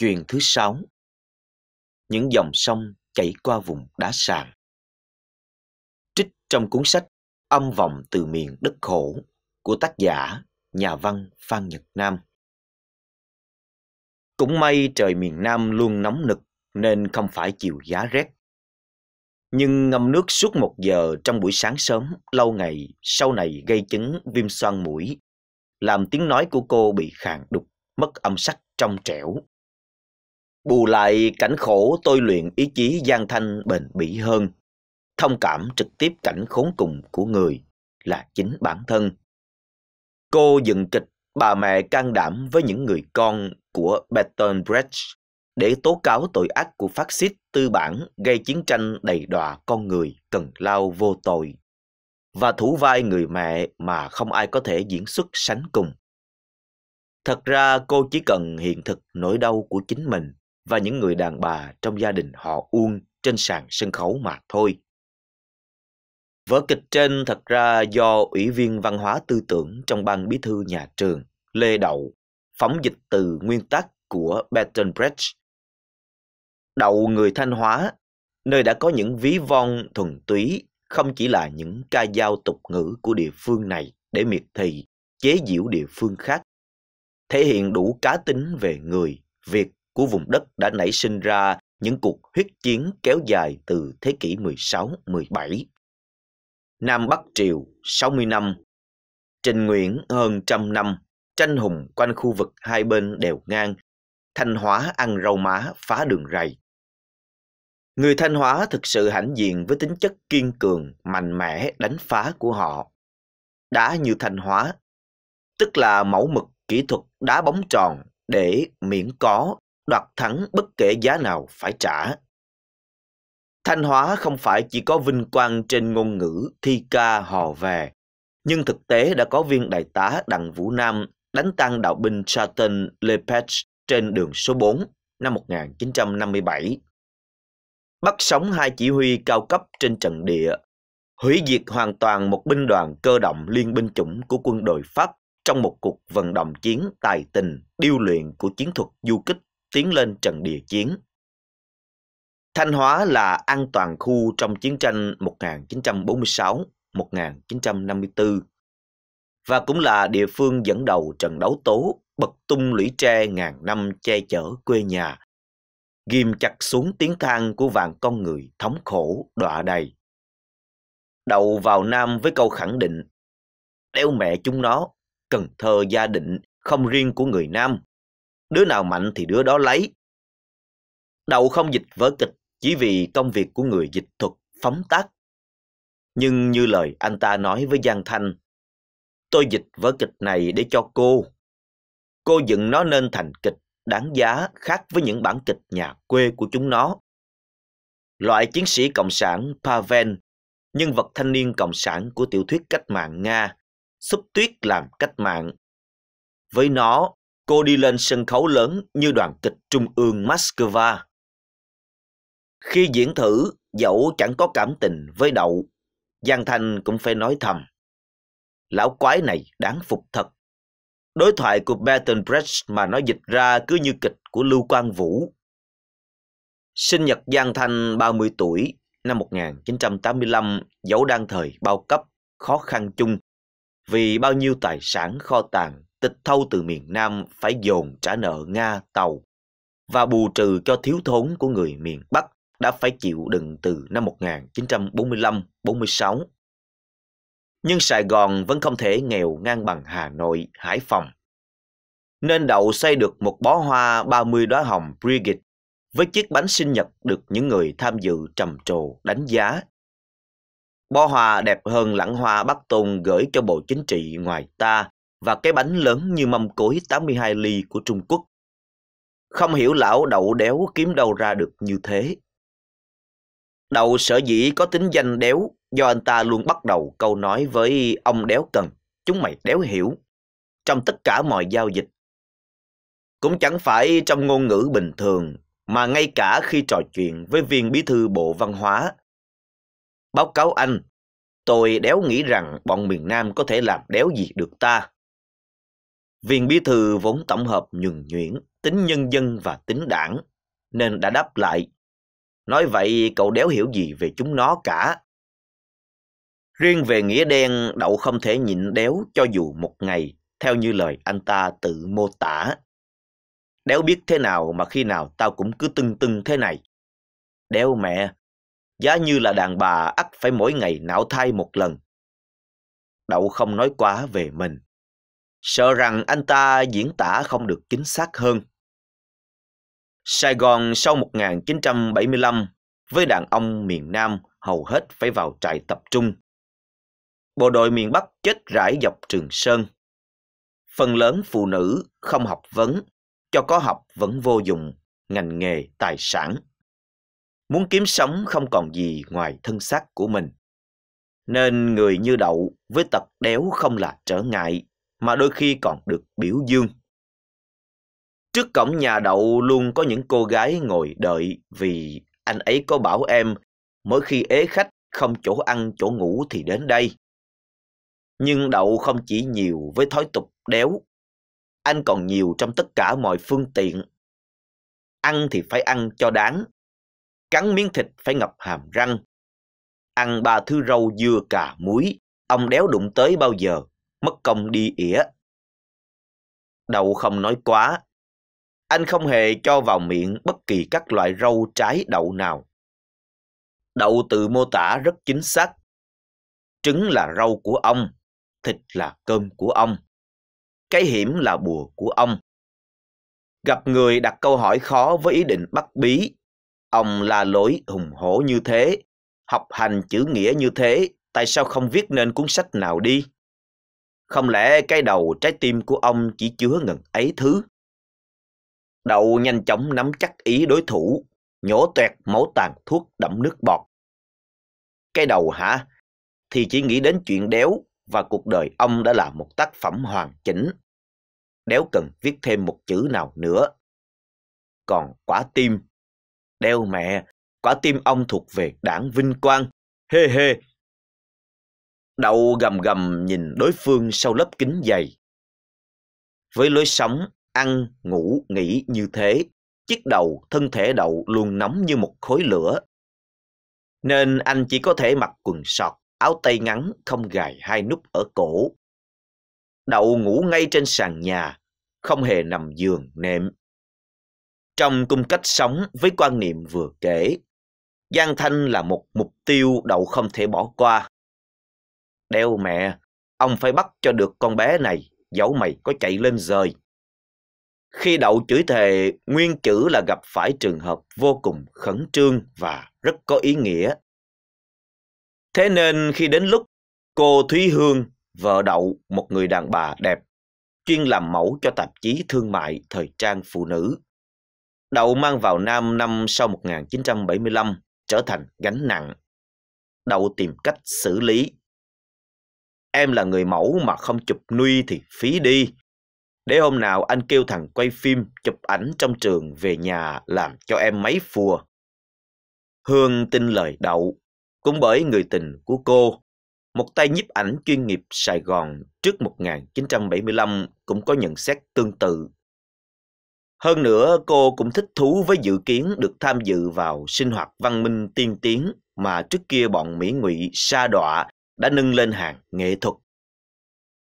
chuyện thứ sáu Những dòng sông chảy qua vùng đá sàn Trích trong cuốn sách Âm vọng từ miền đất khổ của tác giả, nhà văn Phan Nhật Nam. Cũng may trời miền Nam luôn nóng nực nên không phải chịu giá rét. Nhưng ngâm nước suốt một giờ trong buổi sáng sớm lâu ngày sau này gây chứng viêm xoang mũi, làm tiếng nói của cô bị khàn đục, mất âm sắc trong trẻo, bù lại cảnh khổ tôi luyện ý chí gian thanh bền bỉ hơn. Thông cảm trực tiếp cảnh khốn cùng của người là chính bản thân. Cô dựng kịch bà mẹ can đảm với những người con của Bertolt Brecht để tố cáo tội ác của phát xít tư bản gây chiến tranh đầy đọa con người cần lao vô tội và thủ vai người mẹ mà không ai có thể diễn xuất sánh cùng. Thật ra cô chỉ cần hiện thực nỗi đau của chính mình và những người đàn bà trong gia đình họ Uông trên sàn sân khấu mà thôi. Vở kịch trên thật ra do Ủy viên Văn hóa Tư tưởng trong ban bí thư nhà trường Lê Đậu phóng dịch từ nguyên tắc của Bertrand Brecht. Đậu người Thanh Hóa, nơi đã có những ví von thuần túy không chỉ là những ca dao tục ngữ của địa phương này để miệt thị, chế diễu địa phương khác, thể hiện đủ cá tính về người, việc của vùng đất đã nảy sinh ra những cuộc huyết chiến kéo dài từ thế kỷ 16-17. Nam Bắc Triều 60 năm, Trình Nguyễn hơn trăm năm, tranh hùng quanh khu vực hai bên đều ngang, Thanh Hóa ăn rau má phá đường rầy. Người Thanh Hóa thực sự hãnh diện với tính chất kiên cường, mạnh mẽ đánh phá của họ. Đá như Thanh Hóa, tức là mẫu mực kỹ thuật đá bóng tròn để miễn có đoạt thắng bất kể giá nào phải trả. Thanh Hóa không phải chỉ có vinh quang trên ngôn ngữ thi ca hò về, nhưng thực tế đã có viên đại tá Đặng Vũ Nam đánh tan đạo binh Charlton Lepage trên đường số 4 năm 1957. Bắt sống hai chỉ huy cao cấp trên trận địa, hủy diệt hoàn toàn một binh đoàn cơ động liên binh chủng của quân đội Pháp trong một cuộc vận động chiến tài tình, điêu luyện của chiến thuật du kích tiến lên trận địa chiến. Thanh Hóa là an toàn khu trong chiến tranh 1946-1954 và cũng là địa phương dẫn đầu trận đấu tố bật tung lũy tre ngàn năm che chở quê nhà, ghim chặt xuống tiếng thang của vàng con người thống khổ đọa đầy. Đậu vào Nam với câu khẳng định, đeo mẹ chúng nó, Cần Thơ gia định không riêng của người Nam, đứa nào mạnh thì đứa đó lấy. Đầu không dịch vở kịch chỉ vì công việc của người dịch thuật phóng tác. Nhưng như lời anh ta nói với Giang Thanh, tôi dịch vở kịch này để cho cô. Cô dựng nó nên thành kịch đáng giá khác với những bản kịch nhà quê của chúng nó. Loại chiến sĩ cộng sản Paven, nhân vật thanh niên cộng sản của tiểu thuyết cách mạng Nga, xúc tuyết làm cách mạng. Với nó, cô đi lên sân khấu lớn như đoàn kịch trung ương Moscow. Khi diễn thử, dẫu chẳng có cảm tình với đậu, Giang Thanh cũng phải nói thầm. Lão quái này đáng phục thật. Đối thoại của Bertrand Brecht mà nó dịch ra cứ như kịch của Lưu Quang Vũ. Sinh nhật Giang Thanh 30 tuổi, năm 1985, dẫu đang thời bao cấp, khó khăn chung, vì bao nhiêu tài sản kho tàng tịch thâu từ miền Nam phải dồn trả nợ Nga, Tàu và bù trừ cho thiếu thốn của người miền Bắc đã phải chịu đựng từ năm 1945-46. Nhưng Sài Gòn vẫn không thể nghèo ngang bằng Hà Nội, Hải Phòng. Nên đậu xây được một bó hoa 30 đóa hồng Brigitte với chiếc bánh sinh nhật được những người tham dự trầm trồ đánh giá. Bó hoa đẹp hơn lãng hoa Bắc Tôn gửi cho Bộ Chính trị ngoài ta và cái bánh lớn như mâm cối 82 ly của Trung Quốc. Không hiểu lão đậu đéo kiếm đâu ra được như thế. Đậu sở dĩ có tính danh đéo do anh ta luôn bắt đầu câu nói với ông đéo cần, chúng mày đéo hiểu, trong tất cả mọi giao dịch. Cũng chẳng phải trong ngôn ngữ bình thường, mà ngay cả khi trò chuyện với viên bí thư Bộ Văn hóa. Báo cáo anh, tôi đéo nghĩ rằng bọn miền Nam có thể làm đéo gì được ta. Viên bí thư vốn tổng hợp nhuần nhuyễn, tính nhân dân và tính đảng, nên đã đáp lại. Nói vậy cậu đéo hiểu gì về chúng nó cả. Riêng về nghĩa đen, đậu không thể nhịn đéo cho dù một ngày, theo như lời anh ta tự mô tả. Đéo biết thế nào mà khi nào tao cũng cứ tưng tưng thế này. Đéo mẹ, giá như là đàn bà ắt phải mỗi ngày não thai một lần. Đậu không nói quá về mình sợ rằng anh ta diễn tả không được chính xác hơn. Sài Gòn sau 1975, với đàn ông miền Nam hầu hết phải vào trại tập trung. Bộ đội miền Bắc chết rải dọc Trường Sơn. Phần lớn phụ nữ không học vấn, cho có học vẫn vô dụng, ngành nghề, tài sản. Muốn kiếm sống không còn gì ngoài thân xác của mình. Nên người như đậu với tật đéo không là trở ngại mà đôi khi còn được biểu dương. Trước cổng nhà đậu luôn có những cô gái ngồi đợi vì anh ấy có bảo em mỗi khi ế khách không chỗ ăn chỗ ngủ thì đến đây. Nhưng đậu không chỉ nhiều với thói tục đéo, anh còn nhiều trong tất cả mọi phương tiện. Ăn thì phải ăn cho đáng, cắn miếng thịt phải ngập hàm răng, ăn ba thứ rau dưa cà muối, ông đéo đụng tới bao giờ mất công đi ỉa. Đậu không nói quá. Anh không hề cho vào miệng bất kỳ các loại rau trái đậu nào. Đậu tự mô tả rất chính xác. Trứng là rau của ông, thịt là cơm của ông, cái hiểm là bùa của ông. Gặp người đặt câu hỏi khó với ý định bắt bí, ông là lối hùng hổ như thế, học hành chữ nghĩa như thế, tại sao không viết nên cuốn sách nào đi? Không lẽ cái đầu trái tim của ông chỉ chứa ngần ấy thứ? Đậu nhanh chóng nắm chắc ý đối thủ, nhổ toẹt máu tàn thuốc đậm nước bọt. Cái đầu hả? Thì chỉ nghĩ đến chuyện đéo và cuộc đời ông đã là một tác phẩm hoàn chỉnh. Đéo cần viết thêm một chữ nào nữa. Còn quả tim, đeo mẹ, quả tim ông thuộc về đảng vinh quang. Hê hê, Đậu gầm gầm nhìn đối phương sau lớp kính dày. Với lối sống, ăn, ngủ, nghỉ như thế, chiếc đầu, thân thể đậu luôn nóng như một khối lửa. Nên anh chỉ có thể mặc quần sọt, áo tay ngắn, không gài hai nút ở cổ. Đậu ngủ ngay trên sàn nhà, không hề nằm giường nệm. Trong cung cách sống với quan niệm vừa kể, Giang Thanh là một mục tiêu đậu không thể bỏ qua. Đeo mẹ, ông phải bắt cho được con bé này, dẫu mày có chạy lên rời. Khi đậu chữ thề, nguyên chữ là gặp phải trường hợp vô cùng khẩn trương và rất có ý nghĩa. Thế nên khi đến lúc cô Thúy Hương, vợ đậu một người đàn bà đẹp, chuyên làm mẫu cho tạp chí thương mại thời trang phụ nữ. Đậu mang vào Nam năm sau 1975 trở thành gánh nặng. Đậu tìm cách xử lý em là người mẫu mà không chụp nuôi thì phí đi. Để hôm nào anh kêu thằng quay phim, chụp ảnh trong trường về nhà làm cho em mấy phùa. Hương tin lời đậu, cũng bởi người tình của cô. Một tay nhiếp ảnh chuyên nghiệp Sài Gòn trước 1975 cũng có nhận xét tương tự. Hơn nữa, cô cũng thích thú với dự kiến được tham dự vào sinh hoạt văn minh tiên tiến mà trước kia bọn Mỹ ngụy sa đọa đã nâng lên hàng nghệ thuật.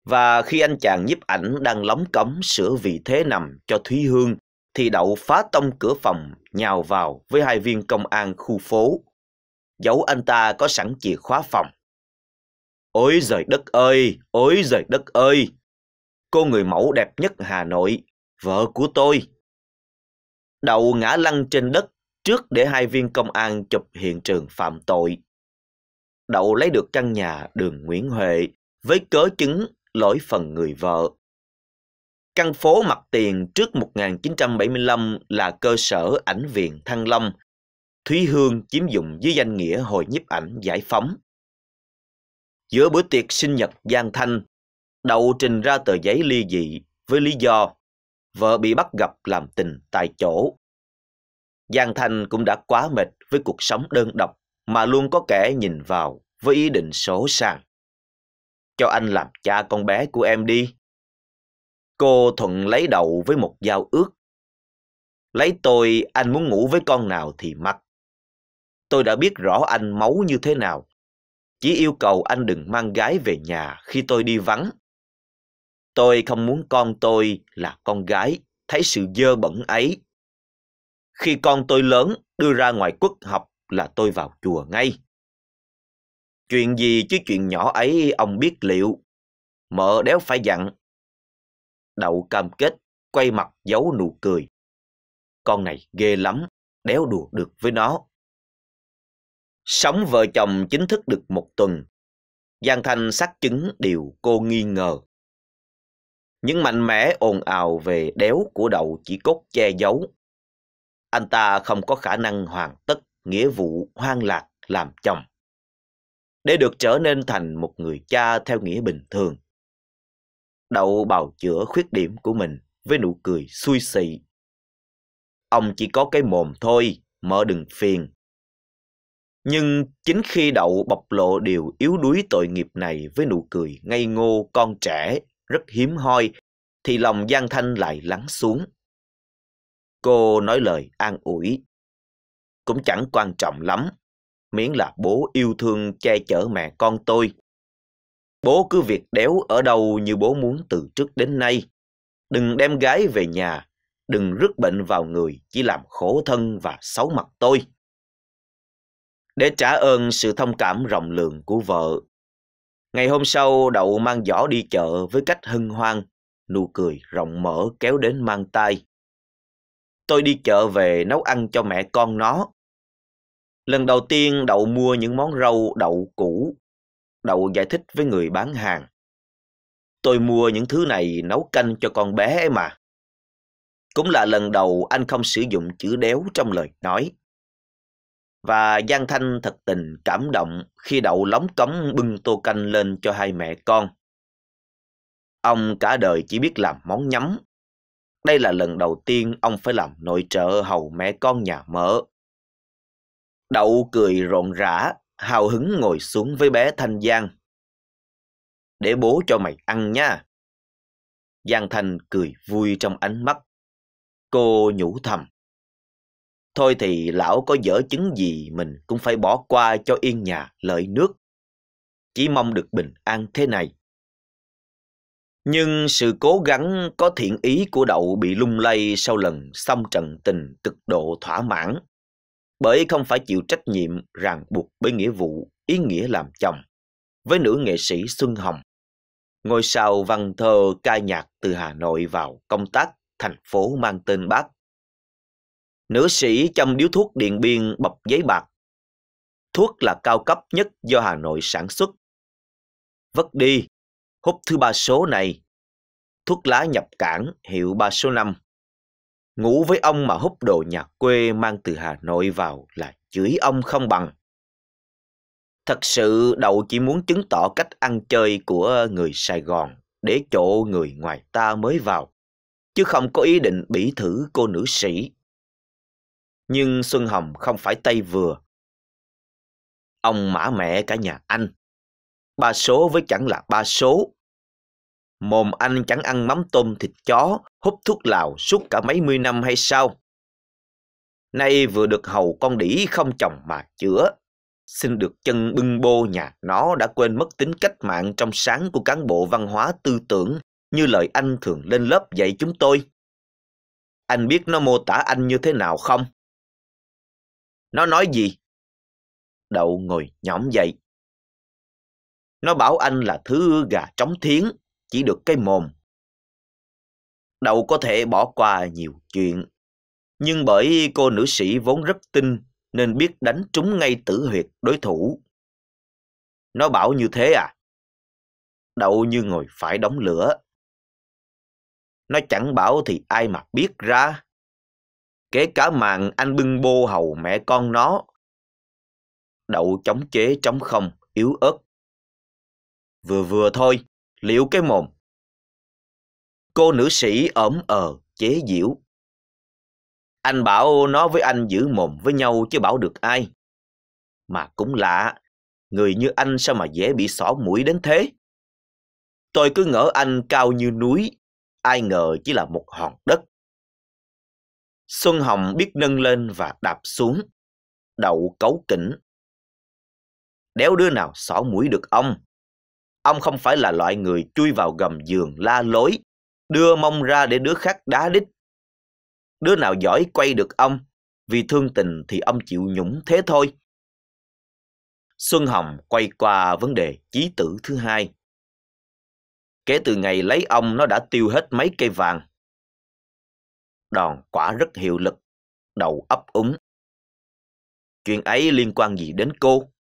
Và khi anh chàng nhiếp ảnh đang lóng cấm sửa vị thế nằm cho Thúy Hương, thì đậu phá tông cửa phòng nhào vào với hai viên công an khu phố. Dẫu anh ta có sẵn chìa khóa phòng. Ôi giời đất ơi, ôi giời đất ơi, cô người mẫu đẹp nhất Hà Nội, vợ của tôi. Đậu ngã lăn trên đất trước để hai viên công an chụp hiện trường phạm tội đậu lấy được căn nhà đường Nguyễn Huệ với cớ chứng lỗi phần người vợ. Căn phố mặt tiền trước 1975 là cơ sở ảnh viện Thăng Long. Thúy Hương chiếm dụng dưới danh nghĩa hội nhiếp ảnh giải phóng. Giữa bữa tiệc sinh nhật Giang Thanh, Đậu trình ra tờ giấy ly dị với lý do vợ bị bắt gặp làm tình tại chỗ. Giang Thanh cũng đã quá mệt với cuộc sống đơn độc mà luôn có kẻ nhìn vào với ý định xấu xa, Cho anh làm cha con bé của em đi. Cô Thuận lấy đầu với một dao ước. Lấy tôi, anh muốn ngủ với con nào thì mặc. Tôi đã biết rõ anh máu như thế nào. Chỉ yêu cầu anh đừng mang gái về nhà khi tôi đi vắng. Tôi không muốn con tôi là con gái, thấy sự dơ bẩn ấy. Khi con tôi lớn đưa ra ngoài quốc học, là tôi vào chùa ngay. Chuyện gì chứ chuyện nhỏ ấy ông biết liệu. Mợ đéo phải dặn. Đậu cam kết, quay mặt giấu nụ cười. Con này ghê lắm, đéo đùa được với nó. Sống vợ chồng chính thức được một tuần, Giang Thanh xác chứng điều cô nghi ngờ. Những mạnh mẽ ồn ào về đéo của đậu chỉ cốt che giấu. Anh ta không có khả năng hoàn tất nghĩa vụ hoang lạc làm chồng để được trở nên thành một người cha theo nghĩa bình thường. Đậu bào chữa khuyết điểm của mình với nụ cười xui xị. Ông chỉ có cái mồm thôi, mở đừng phiền. Nhưng chính khi đậu bộc lộ điều yếu đuối tội nghiệp này với nụ cười ngây ngô con trẻ, rất hiếm hoi, thì lòng Giang Thanh lại lắng xuống. Cô nói lời an ủi cũng chẳng quan trọng lắm, miễn là bố yêu thương che chở mẹ con tôi. Bố cứ việc đéo ở đâu như bố muốn từ trước đến nay. Đừng đem gái về nhà, đừng rước bệnh vào người chỉ làm khổ thân và xấu mặt tôi. Để trả ơn sự thông cảm rộng lượng của vợ, ngày hôm sau đậu mang giỏ đi chợ với cách hân hoan, nụ cười rộng mở kéo đến mang tay tôi đi chợ về nấu ăn cho mẹ con nó. Lần đầu tiên Đậu mua những món rau đậu củ. Đậu giải thích với người bán hàng. Tôi mua những thứ này nấu canh cho con bé ấy mà. Cũng là lần đầu anh không sử dụng chữ đéo trong lời nói. Và Giang Thanh thật tình cảm động khi đậu lóng cống bưng tô canh lên cho hai mẹ con. Ông cả đời chỉ biết làm món nhắm đây là lần đầu tiên ông phải làm nội trợ hầu mẹ con nhà mở, Đậu cười rộn rã, hào hứng ngồi xuống với bé Thanh Giang. Để bố cho mày ăn nha. Giang Thanh cười vui trong ánh mắt. Cô nhủ thầm. Thôi thì lão có dở chứng gì mình cũng phải bỏ qua cho yên nhà lợi nước. Chỉ mong được bình an thế này nhưng sự cố gắng có thiện ý của đậu bị lung lay sau lần xong trận tình cực độ thỏa mãn, bởi không phải chịu trách nhiệm ràng buộc bởi nghĩa vụ ý nghĩa làm chồng với nữ nghệ sĩ Xuân Hồng. Ngôi sao văn thơ ca nhạc từ Hà Nội vào công tác thành phố mang tên bác. Nữ sĩ chăm điếu thuốc điện biên bọc giấy bạc. Thuốc là cao cấp nhất do Hà Nội sản xuất. Vất đi hút thứ ba số này. Thuốc lá nhập cảng hiệu ba số năm Ngủ với ông mà hút đồ nhà quê mang từ Hà Nội vào là chửi ông không bằng. Thật sự đầu chỉ muốn chứng tỏ cách ăn chơi của người Sài Gòn để chỗ người ngoài ta mới vào, chứ không có ý định bỉ thử cô nữ sĩ. Nhưng Xuân Hồng không phải tay vừa. Ông mã mẹ cả nhà anh ba số với chẳng là ba số. Mồm anh chẳng ăn mắm tôm thịt chó, hút thuốc lào suốt cả mấy mươi năm hay sao? Nay vừa được hầu con đĩ không chồng mà chữa, xin được chân bưng bô nhà nó đã quên mất tính cách mạng trong sáng của cán bộ văn hóa tư tưởng như lời anh thường lên lớp dạy chúng tôi. Anh biết nó mô tả anh như thế nào không? Nó nói gì? Đậu ngồi nhõm dậy, nó bảo anh là thứ gà trống thiến, chỉ được cái mồm. Đầu có thể bỏ qua nhiều chuyện. Nhưng bởi cô nữ sĩ vốn rất tinh nên biết đánh trúng ngay tử huyệt đối thủ. Nó bảo như thế à? Đậu như ngồi phải đóng lửa. Nó chẳng bảo thì ai mà biết ra. Kể cả màn anh bưng bô hầu mẹ con nó. Đậu chống chế chống không, yếu ớt vừa vừa thôi, liễu cái mồm. Cô nữ sĩ ẩm ờ, chế diễu Anh bảo nó với anh giữ mồm với nhau chứ bảo được ai. Mà cũng lạ, người như anh sao mà dễ bị xỏ mũi đến thế. Tôi cứ ngỡ anh cao như núi, ai ngờ chỉ là một hòn đất. Xuân Hồng biết nâng lên và đạp xuống, đậu cấu kỉnh. Đéo đứa nào xỏ mũi được ông. Ông không phải là loại người chui vào gầm giường la lối, đưa mông ra để đứa khác đá đít. Đứa nào giỏi quay được ông, vì thương tình thì ông chịu nhũng thế thôi. Xuân Hồng quay qua vấn đề chí tử thứ hai. Kể từ ngày lấy ông nó đã tiêu hết mấy cây vàng. Đòn quả rất hiệu lực, đầu ấp úng. Chuyện ấy liên quan gì đến cô?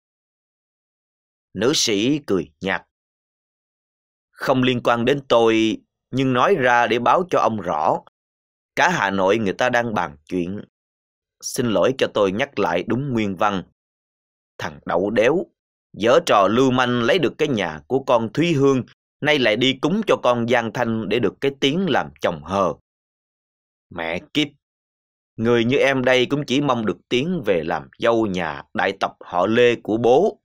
Nữ sĩ cười nhạt không liên quan đến tôi nhưng nói ra để báo cho ông rõ. Cả Hà Nội người ta đang bàn chuyện. Xin lỗi cho tôi nhắc lại đúng nguyên văn. Thằng đậu đéo, dở trò lưu manh lấy được cái nhà của con Thúy Hương, nay lại đi cúng cho con Giang Thanh để được cái tiếng làm chồng hờ. Mẹ kiếp, người như em đây cũng chỉ mong được tiếng về làm dâu nhà đại tập họ Lê của bố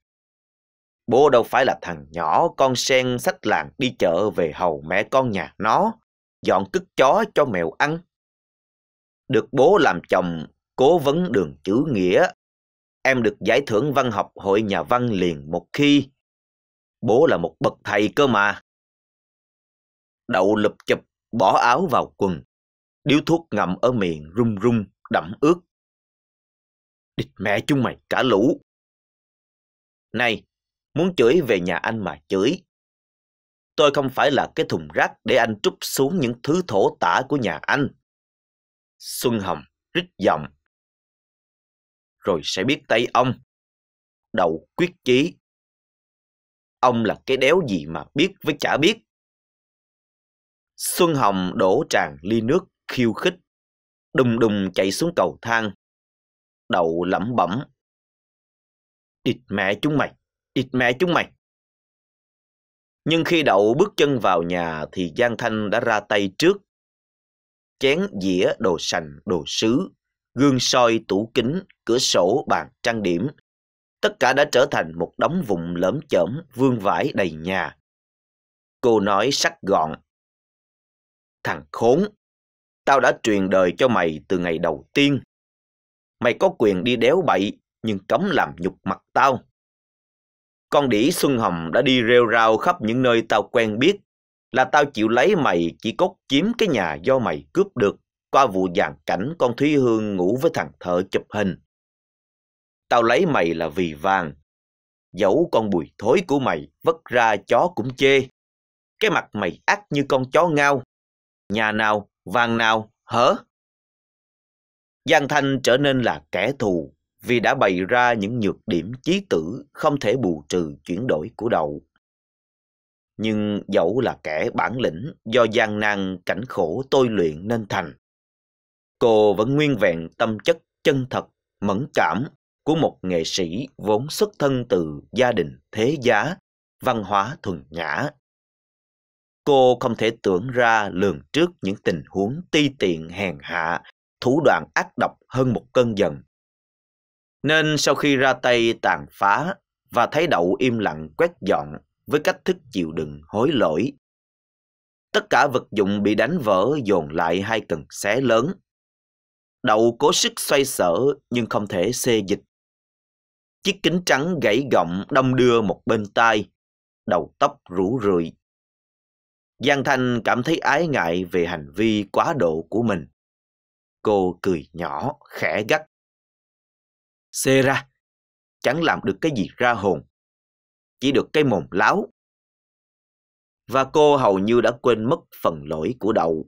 Bố đâu phải là thằng nhỏ con sen sách làng đi chợ về hầu mẹ con nhà nó, dọn cứt chó cho mèo ăn. Được bố làm chồng, cố vấn đường chữ nghĩa. Em được giải thưởng văn học hội nhà văn liền một khi. Bố là một bậc thầy cơ mà. Đậu lụp chụp, bỏ áo vào quần. Điếu thuốc ngậm ở miệng run run đẫm ướt. địch mẹ chúng mày cả lũ. Này, Muốn chửi về nhà anh mà chửi. Tôi không phải là cái thùng rác để anh trút xuống những thứ thổ tả của nhà anh. Xuân Hồng rít giọng. Rồi sẽ biết tay ông. Đầu quyết chí. Ông là cái đéo gì mà biết với chả biết. Xuân Hồng đổ tràn ly nước khiêu khích, đùng đùng chạy xuống cầu thang. Đậu lẩm bẩm. địt mẹ chúng mày, Ít mẹ chúng mày. Nhưng khi đậu bước chân vào nhà thì Giang Thanh đã ra tay trước. Chén dĩa, đồ sành, đồ sứ, gương soi, tủ kính, cửa sổ, bàn trang điểm. Tất cả đã trở thành một đống vùng lởm chởm, vương vãi đầy nhà. Cô nói sắc gọn. Thằng khốn, tao đã truyền đời cho mày từ ngày đầu tiên. Mày có quyền đi đéo bậy, nhưng cấm làm nhục mặt tao. Con đĩ Xuân Hồng đã đi rêu rao khắp những nơi tao quen biết. Là tao chịu lấy mày chỉ cốt chiếm cái nhà do mày cướp được qua vụ dàn cảnh con Thúy Hương ngủ với thằng thợ chụp hình. Tao lấy mày là vì vàng. Dẫu con bùi thối của mày vất ra chó cũng chê. Cái mặt mày ác như con chó ngao. Nhà nào, vàng nào, hở? Giang Thanh trở nên là kẻ thù vì đã bày ra những nhược điểm chí tử không thể bù trừ chuyển đổi của đầu. Nhưng dẫu là kẻ bản lĩnh do gian nan cảnh khổ tôi luyện nên thành, cô vẫn nguyên vẹn tâm chất chân thật, mẫn cảm của một nghệ sĩ vốn xuất thân từ gia đình thế giá, văn hóa thuần nhã. Cô không thể tưởng ra lường trước những tình huống ti tiện hèn hạ, thủ đoạn ác độc hơn một cơn giận nên sau khi ra tay tàn phá và thấy đậu im lặng quét dọn với cách thức chịu đựng hối lỗi. Tất cả vật dụng bị đánh vỡ dồn lại hai cần xé lớn. Đậu cố sức xoay sở nhưng không thể xê dịch. Chiếc kính trắng gãy gọng đong đưa một bên tai, đầu tóc rủ rượi. Giang Thanh cảm thấy ái ngại về hành vi quá độ của mình. Cô cười nhỏ, khẽ gắt xê ra. Chẳng làm được cái gì ra hồn. Chỉ được cái mồm láo. Và cô hầu như đã quên mất phần lỗi của đậu.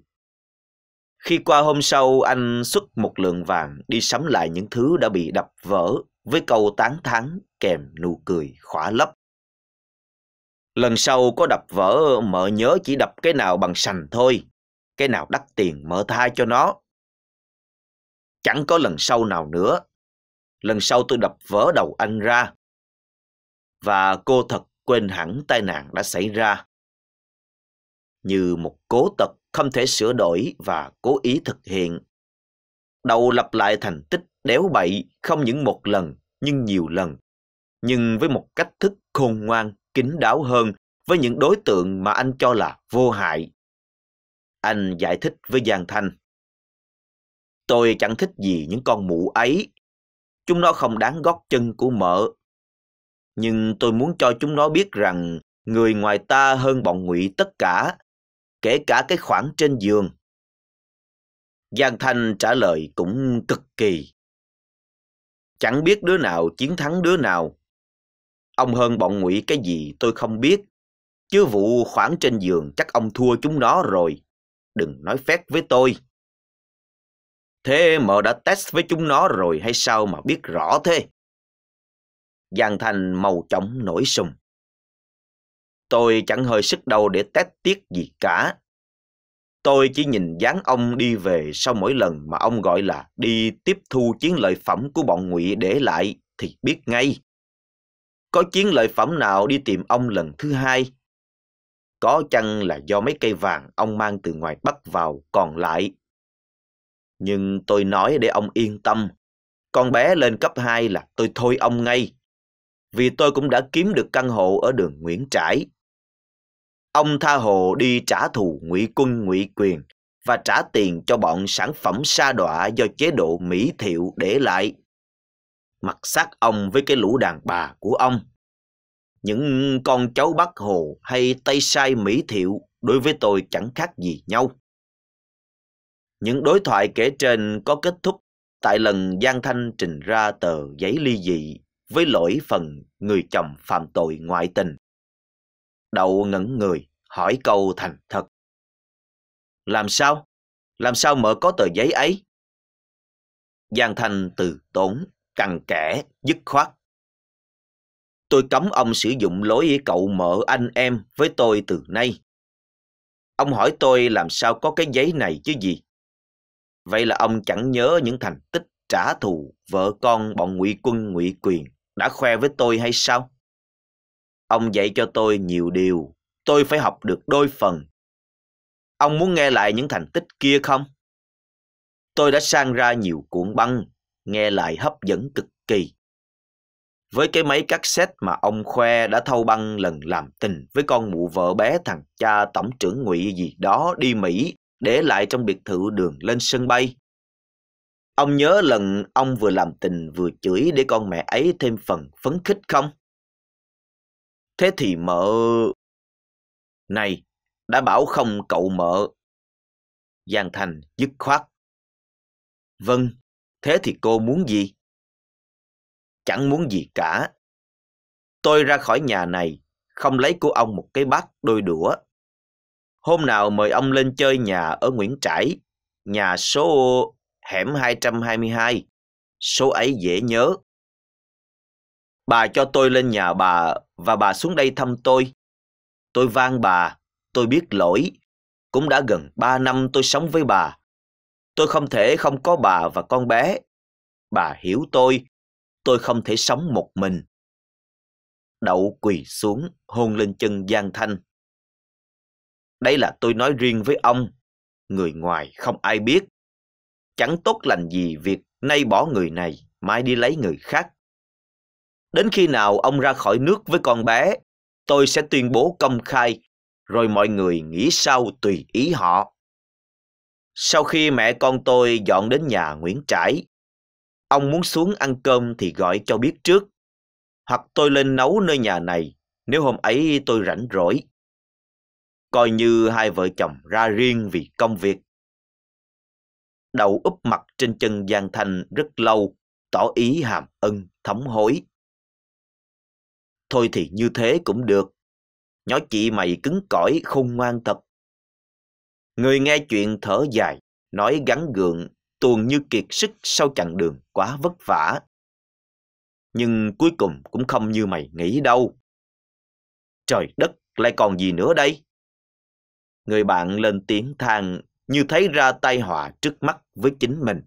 Khi qua hôm sau, anh xuất một lượng vàng đi sắm lại những thứ đã bị đập vỡ với câu tán thán kèm nụ cười khỏa lấp. Lần sau có đập vỡ, mợ nhớ chỉ đập cái nào bằng sành thôi. Cái nào đắt tiền mở tha cho nó. Chẳng có lần sau nào nữa lần sau tôi đập vỡ đầu anh ra. Và cô thật quên hẳn tai nạn đã xảy ra. Như một cố tật không thể sửa đổi và cố ý thực hiện. Đầu lặp lại thành tích đéo bậy không những một lần nhưng nhiều lần. Nhưng với một cách thức khôn ngoan, kín đáo hơn với những đối tượng mà anh cho là vô hại. Anh giải thích với Giang Thanh. Tôi chẳng thích gì những con mụ ấy chúng nó không đáng gót chân của mợ. Nhưng tôi muốn cho chúng nó biết rằng người ngoài ta hơn bọn ngụy tất cả, kể cả cái khoảng trên giường. Giang Thanh trả lời cũng cực kỳ. Chẳng biết đứa nào chiến thắng đứa nào. Ông hơn bọn ngụy cái gì tôi không biết. Chứ vụ khoảng trên giường chắc ông thua chúng nó rồi. Đừng nói phép với tôi. Thế mợ đã test với chúng nó rồi hay sao mà biết rõ thế? Giang Thành màu trống nổi sùng. Tôi chẳng hơi sức đâu để test tiết gì cả. Tôi chỉ nhìn dáng ông đi về sau mỗi lần mà ông gọi là đi tiếp thu chiến lợi phẩm của bọn ngụy để lại thì biết ngay. Có chiến lợi phẩm nào đi tìm ông lần thứ hai? Có chăng là do mấy cây vàng ông mang từ ngoài Bắc vào còn lại nhưng tôi nói để ông yên tâm. Con bé lên cấp 2 là tôi thôi ông ngay. Vì tôi cũng đã kiếm được căn hộ ở đường Nguyễn Trãi. Ông tha hồ đi trả thù ngụy quân ngụy quyền và trả tiền cho bọn sản phẩm sa đọa do chế độ Mỹ thiệu để lại. Mặt xác ông với cái lũ đàn bà của ông. Những con cháu Bắc Hồ hay Tây Sai Mỹ thiệu đối với tôi chẳng khác gì nhau. Những đối thoại kể trên có kết thúc tại lần Giang Thanh trình ra tờ giấy ly dị với lỗi phần người chồng phạm tội ngoại tình. Đậu ngẩn người, hỏi câu thành thật. Làm sao? Làm sao mở có tờ giấy ấy? Giang Thanh từ tốn, cằn kẽ, dứt khoát. Tôi cấm ông sử dụng lối cậu mở anh em với tôi từ nay. Ông hỏi tôi làm sao có cái giấy này chứ gì? Vậy là ông chẳng nhớ những thành tích trả thù vợ con bọn ngụy quân ngụy quyền đã khoe với tôi hay sao? Ông dạy cho tôi nhiều điều, tôi phải học được đôi phần. Ông muốn nghe lại những thành tích kia không? Tôi đã sang ra nhiều cuộn băng, nghe lại hấp dẫn cực kỳ. Với cái máy cassette mà ông khoe đã thâu băng lần làm tình với con mụ vợ bé thằng cha tổng trưởng ngụy gì đó đi Mỹ để lại trong biệt thự đường lên sân bay. Ông nhớ lần ông vừa làm tình vừa chửi để con mẹ ấy thêm phần phấn khích không? Thế thì mợ... Này, đã bảo không cậu mợ. Giang Thành dứt khoát. Vâng, thế thì cô muốn gì? Chẳng muốn gì cả. Tôi ra khỏi nhà này, không lấy của ông một cái bát đôi đũa Hôm nào mời ông lên chơi nhà ở Nguyễn Trãi, nhà số hẻm 222. Số ấy dễ nhớ. Bà cho tôi lên nhà bà và bà xuống đây thăm tôi. Tôi van bà, tôi biết lỗi. Cũng đã gần 3 năm tôi sống với bà. Tôi không thể không có bà và con bé. Bà hiểu tôi, tôi không thể sống một mình. Đậu quỳ xuống, hôn lên chân Giang Thanh. Đấy là tôi nói riêng với ông. Người ngoài không ai biết. Chẳng tốt lành gì việc nay bỏ người này, mai đi lấy người khác. Đến khi nào ông ra khỏi nước với con bé, tôi sẽ tuyên bố công khai, rồi mọi người nghĩ sao tùy ý họ. Sau khi mẹ con tôi dọn đến nhà Nguyễn Trãi, ông muốn xuống ăn cơm thì gọi cho biết trước, hoặc tôi lên nấu nơi nhà này nếu hôm ấy tôi rảnh rỗi coi như hai vợ chồng ra riêng vì công việc. Đầu úp mặt trên chân Giang Thành rất lâu, tỏ ý hàm ân, thống hối. Thôi thì như thế cũng được. Nhỏ chị mày cứng cỏi, khôn ngoan thật. Người nghe chuyện thở dài, nói gắn gượng, tuồn như kiệt sức sau chặng đường quá vất vả. Nhưng cuối cùng cũng không như mày nghĩ đâu. Trời đất, lại còn gì nữa đây? Người bạn lên tiếng than như thấy ra tai họa trước mắt với chính mình.